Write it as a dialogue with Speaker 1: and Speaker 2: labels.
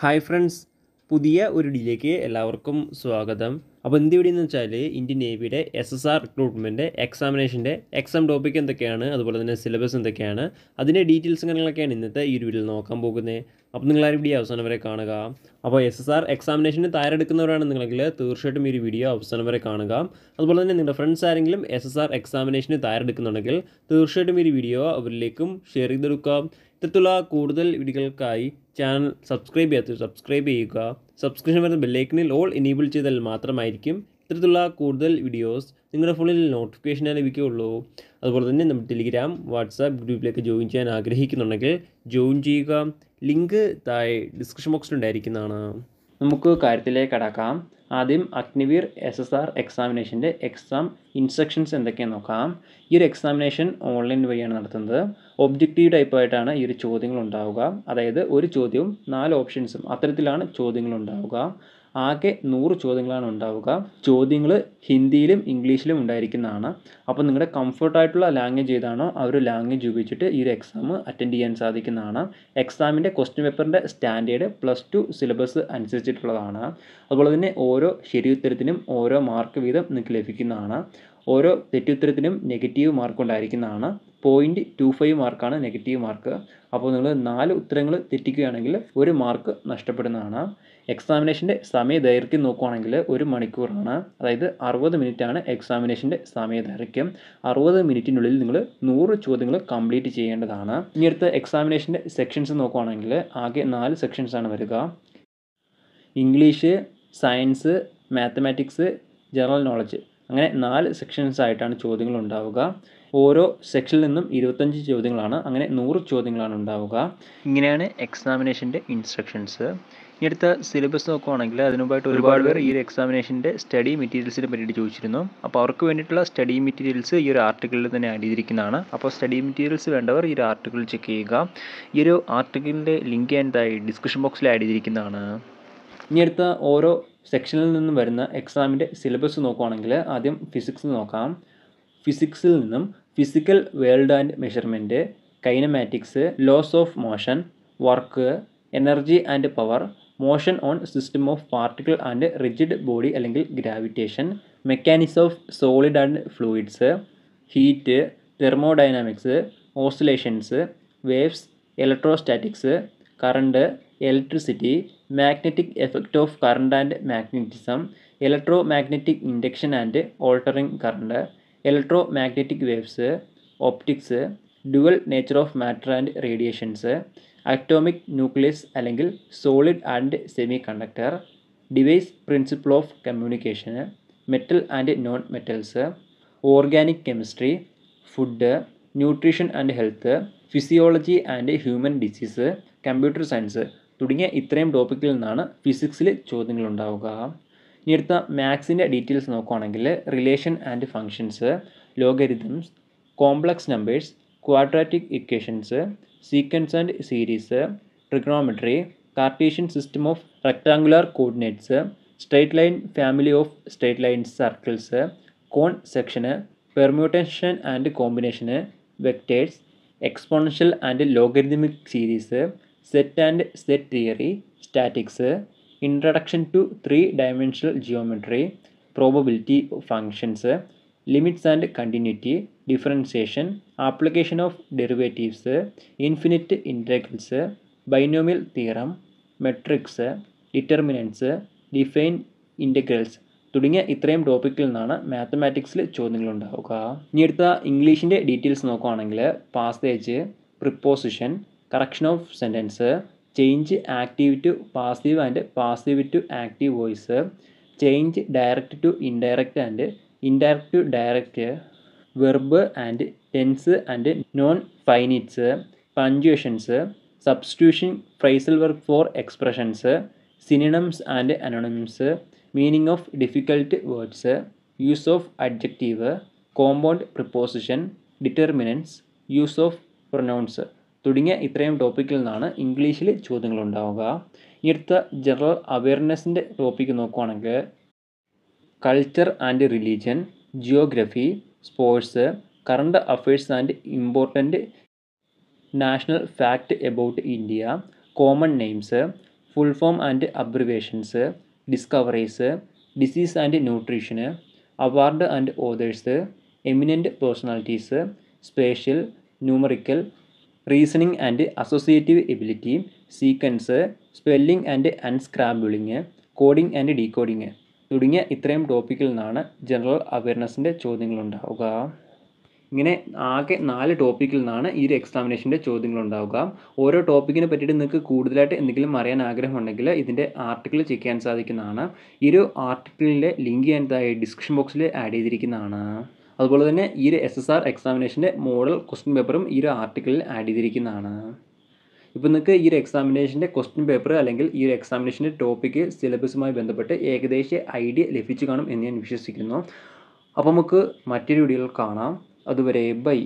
Speaker 1: hi friends പുതിയ ഒരു ഡിലേക്ക് എല്ലാവർക്കും സ്വാഗതം അപ്പോൾ എന്ത് ഇവിടെ എന്ന് വെച്ചാൽ ഇന്ത്യൻ നേവിയുടെ എസ് എസ് ആർ റിക്രൂട്ട്മെൻ്റ് എക്സാമിനേഷൻ്റെ എക്സാം ടോപ്പിക് എന്തൊക്കെയാണ് അതുപോലെ തന്നെ സിലബസ് എന്തൊക്കെയാണ് അതിൻ്റെ ഡീറ്റെയിൽസും കാര്യങ്ങളൊക്കെയാണ് ഇന്നത്തെ ഈ ഒരു വീഡിയോയിൽ നോക്കാൻ പോകുന്നത് അപ്പോൾ നിങ്ങൾ വീഡിയോ അവസാനം വരെ കാണുക അപ്പോൾ എസ് എസ് ആർ എക്സാമിനേഷന് തയ്യാറെടുക്കുന്നവരാണ് നിങ്ങളെങ്കിൽ തീർച്ചയായിട്ടും ഈ ഒരു വീഡിയോ അവസാനം വരെ കാണുക അതുപോലെ തന്നെ നിങ്ങളുടെ ഫ്രണ്ട്സ് ആരെങ്കിലും എസ് എസ് ആർ എക്സാമിനേഷന് തയ്യാറെടുക്കുന്നുണ്ടെങ്കിൽ തീർച്ചയായിട്ടും ഈ ഒരു വീഡിയോ അവരിലേക്കും ഷെയർ ചെയ്തെടുക്കാം ഇത്തരത്തിലുള്ള കൂടുതൽ വീഡിയോകൾക്കായി ചാനൽ സബ്സ്ക്രൈബ് ചെയ്യാത്ത സബ്സ്ക്രൈബ് ചെയ്യുക സബ്സ്ക്രിപ്ഷൻ വരുന്ന ബെല്ലൈക്കനിൽ ഓൾ എനേബിൾ ചെയ്താൽ മാത്രമായിരിക്കും ഇത്തരത്തിലുള്ള കൂടുതൽ വീഡിയോസ് നിങ്ങളുടെ ഫോണിൽ നോട്ടിഫിക്കേഷനായി ലഭിക്കുകയുള്ളൂ അതുപോലെ തന്നെ നമ്മൾ ടെലിഗ്രാം വാട്സാപ്പ് ഗ്രൂപ്പിലേക്ക് ജോയിൻ ചെയ്യാൻ ആഗ്രഹിക്കുന്നുണ്ടെങ്കിൽ ജോയിൻ ചെയ്യുക ലിങ്ക് താഴെ ഡിസ്ക്രിപ്ഷൻ ബോക്സിലുണ്ടായിരിക്കുന്നതാണ് നമുക്ക് കാര്യത്തിലേക്ക് കടക്കാം ആദ്യം അഗ്നിവീർ എസ് എസ് ആർ എക്സാമിനേഷൻ്റെ എക്സാം ഇൻസ്ട്രക്ഷൻസ് എന്തൊക്കെയാണെന്ന് നോക്കാം ഈ ഒരു എക്സാമിനേഷൻ ഓൺലൈൻ വഴിയാണ് നടത്തുന്നത് ഒബ്ജക്റ്റീവ് ടൈപ്പായിട്ടാണ് ഈ ഒരു ചോദ്യങ്ങൾ ഉണ്ടാവുക അതായത് ഒരു ചോദ്യവും നാല് ഓപ്ഷൻസും അത്തരത്തിലാണ് ചോദ്യങ്ങൾ ഉണ്ടാവുക ആകെ നൂറ് ചോദ്യങ്ങളാണ് ഉണ്ടാവുക ചോദ്യങ്ങൾ ഹിന്ദിയിലും ഇംഗ്ലീഷിലും ഉണ്ടായിരിക്കുന്നതാണ് അപ്പോൾ നിങ്ങളുടെ കംഫർട്ടായിട്ടുള്ള ലാംഗ്വേജ് ഏതാണോ ആ ഒരു ലാംഗ്വേജ് ഉപയോഗിച്ചിട്ട് ഈ ഒരു എക്സാം അറ്റൻഡ് ചെയ്യാൻ സാധിക്കുന്നതാണ് എക്സാമിൻ്റെ ക്വസ്റ്റ്യൻ പേപ്പറിൻ്റെ സ്റ്റാൻഡേർഡ് പ്ലസ് ടു സിലബസ് അനുസരിച്ചിട്ടുള്ളതാണ് അതുപോലെ തന്നെ ഓരോ ശരിയുത്തരത്തിനും ഓരോ മാർക്ക് വീതം നിങ്ങൾക്ക് ലഭിക്കുന്നതാണ് ഓരോ തെറ്റുത്തരത്തിനും നെഗറ്റീവ് മാർക്ക് ഉണ്ടായിരിക്കുന്നതാണ് പോയിൻറ്റ് ടു ഫൈവ് മാർക്കാണ് നെഗറ്റീവ് മാർക്ക് അപ്പോൾ നിങ്ങൾ നാല് ഉത്തരങ്ങൾ തെറ്റിക്കുകയാണെങ്കിൽ ഒരു മാർക്ക് നഷ്ടപ്പെടുന്നതാണ് എക്സാമിനേഷൻ്റെ സമയ ദൈർഘ്യം നോക്കുകയാണെങ്കിൽ ഒരു മണിക്കൂറാണ് അതായത് അറുപത് മിനിറ്റാണ് എക്സാമിനേഷൻ്റെ സമയ ദൈർഘ്യം അറുപത് മിനിറ്റിനുള്ളിൽ നിങ്ങൾ നൂറ് ചോദ്യങ്ങൾ കംപ്ലീറ്റ് ചെയ്യേണ്ടതാണ് ഇനി അടുത്ത എക്സാമിനേഷൻ്റെ സെക്ഷൻസ് നോക്കുകയാണെങ്കിൽ ആകെ നാല് സെക്ഷൻസാണ് വരിക English science mathematics general knowledge അങ്ങനെ നാല് സെക്ഷൻസ് ആയിട്ടാണ് ചോദ്യങ്ങൾ ഉണ്ടാവുക ഓരോ സെക്ഷനിൽ നിന്നും ഇരുപത്തഞ്ച് ചോദ്യങ്ങളാണ് അങ്ങനെ നൂറ് ചോദ്യങ്ങളാണ് ഉണ്ടാവുക ഇങ്ങനെയാണ് എക്സാമിനേഷൻ്റെ ഇൻസ്ട്രക്ഷൻസ് ഇനി അടുത്ത സിലബസ് നോക്കുവാണെങ്കിൽ അതിനുമായിട്ട് ഒരുപാട് പേർ ഈ ഒരു എക്സാമിനേഷൻ്റെ സ്റ്റഡി മെറ്റീരിയൽസിനെ പറ്റിയിട്ട് ചോദിച്ചിരുന്നു അപ്പോൾ അവർക്ക് വേണ്ടിയിട്ടുള്ള സ്റ്റഡി മെറ്റീരിയൽസ് ഈ ഒരു ആർട്ടിക്കിളിൽ തന്നെ ആഡ് ചെയ്തിരിക്കുന്നതാണ് അപ്പോൾ സ്റ്റഡി മെറ്റീരിയൽസ് വേണ്ടവർ ഈ ഒരു ആർട്ടിക്കിൾ ചെക്ക് ചെയ്യുക ഈ ഒരു ആർട്ടിക്കിളിൻ്റെ ലിങ്ക് എന്തായി ഡിസ്ക്രിപ്ഷൻ ബോക്സിൽ ആഡ് ചെയ്തിരിക്കുന്നതാണ് ഇനി അടുത്ത ഓരോ സെക്ഷനിൽ നിന്നും വരുന്ന എക്സാമിൻ്റെ സിലബസ് നോക്കുവാണെങ്കിൽ ആദ്യം ഫിസിക്സ് നോക്കാം ഫിസിക്സിൽ നിന്നും physical world and measurement kinematics laws of motion work energy and power motion on system of particle and rigid body അല്ലെങ്കിൽ gravitation mechanics of solid and fluids heat thermodynamics oscillations waves electrostatics current electricity magnetic effect of current and magnetism electromagnetic induction and alternating current electromagnetic waves optics dual nature of matter and radiations atomic nucleus അല്ലെങ്കിൽ solid and semiconductor device principle of communication metal and non metals organic chemistry food nutrition and health physiology and human disease computer science തുടങ്ങിയ ഇത്രയും ടോപ്പിക്കിൽ നിന്നാണ് ഫിസിക്സിൽ ചോദ്യങ്ങൾ ഉണ്ടാവുക ഇനി അടുത്ത മാത്സിൻ്റെ ഡീറ്റെയിൽസ് നോക്കുകയാണെങ്കിൽ relation and functions logarithms complex numbers quadratic equations sequence and series trigonometry Cartesian system of rectangular coordinates straight line family of straight line circles conic section permutation and combination vectors exponential and logarithmic series set and set theory statics introduction to three dimensional geometry probability functions limits and continuity differentiation application of derivatives infinite integrals binomial theorem matrix determinants define integrals തുടങ്ങിയ ഇത്രയും ടോപ്പിക്കിൽ നിന്നാണ് മാത്തമാറ്റിക്സിൽ ചോദ്യങ്ങൾ ഉണ്ടാവുക ഇനി അടുത്ത ഇംഗ്ലീഷിൻ്റെ ഡീറ്റെയിൽസ് നോക്കുകയാണെങ്കിൽ passage preposition correction of sentence change active to passive and passive to active voice change direct to indirect and indirect to direct verb and tense and non finites punctuations substitution phrasal verb for expressions synonyms and antonyms meaning of difficult words use of adjective compound preposition determinants use of pronouns തുടങ്ങിയ ഇത്രയും ടോപ്പിക്കിൽ നിന്നാണ് ഇംഗ്ലീഷിൽ ചോദ്യങ്ങൾ ഉണ്ടാവുക ഇനി അടുത്ത general അവയർനെസ്സിൻ്റെ ടോപ്പിക്ക് നോക്കുവാണെങ്കിൽ culture and religion geography sports current affairs and important national fact about India common names full form and abbreviations discoveries disease and nutrition award and authors eminent personalities spatial numerical reasoning and associative ability sequence spelling and unscrambling coding and decoding തുടങ്ങിയ ഇത്രയും ടോപ്പിക്കിൽ നിന്നാണ് general അവയർനെസ്സിൻ്റെ ചോദ്യങ്ങളുണ്ടാവുക ഇങ്ങനെ ആകെ നാല് ടോപ്പിക്കിൽ നിന്നാണ് ഈ ഒരു എക്സാമിനേഷൻ്റെ ചോദ്യങ്ങളുണ്ടാവുക ഓരോ ടോപ്പിക്കിനെ പറ്റിയിട്ട് നിങ്ങൾക്ക് കൂടുതലായിട്ട് എന്തെങ്കിലും അറിയാൻ ആഗ്രഹമുണ്ടെങ്കിൽ ഇതിൻ്റെ ആർട്ടിക്കിൾ ചെക്ക് ചെയ്യാൻ സാധിക്കുന്നതാണ് ഈ ഒരു ആർട്ടിക്കിളിൻ്റെ ലിങ്ക് ഞാൻ ഡിസ്ക്രിപ്ഷൻ ബോക്സിൽ ആഡ് ചെയ്തിരിക്കുന്നതാണ് അതുപോലെ തന്നെ ഈ ഒരു എസ് എസ് ആർ എക്സാമിനേഷൻ്റെ മോഡൽ ക്വസ്റ്റ്യൻ പേപ്പറും ഈ ഒരു ആർട്ടിക്കിളിൽ ആഡ് ചെയ്തിരിക്കുന്നതാണ് ഇപ്പോൾ നിങ്ങൾക്ക് ഈ ഒരു എക്സാമിനേഷൻ്റെ ക്വസ്റ്റ്യൻ പേപ്പർ അല്ലെങ്കിൽ ഈ ഒരു എക്സാമിനേഷൻ്റെ ടോപ്പിക്ക് സിലബസുമായി ബന്ധപ്പെട്ട് ഏകദേശ ഐഡിയ ലഭിച്ചു കാണും എന്ന് ഞാൻ വിശ്വസിക്കുന്നു അപ്പോൾ നമുക്ക് മറ്റൊരു വീഡിയോയിൽ കാണാം അതുവരെ ബൈ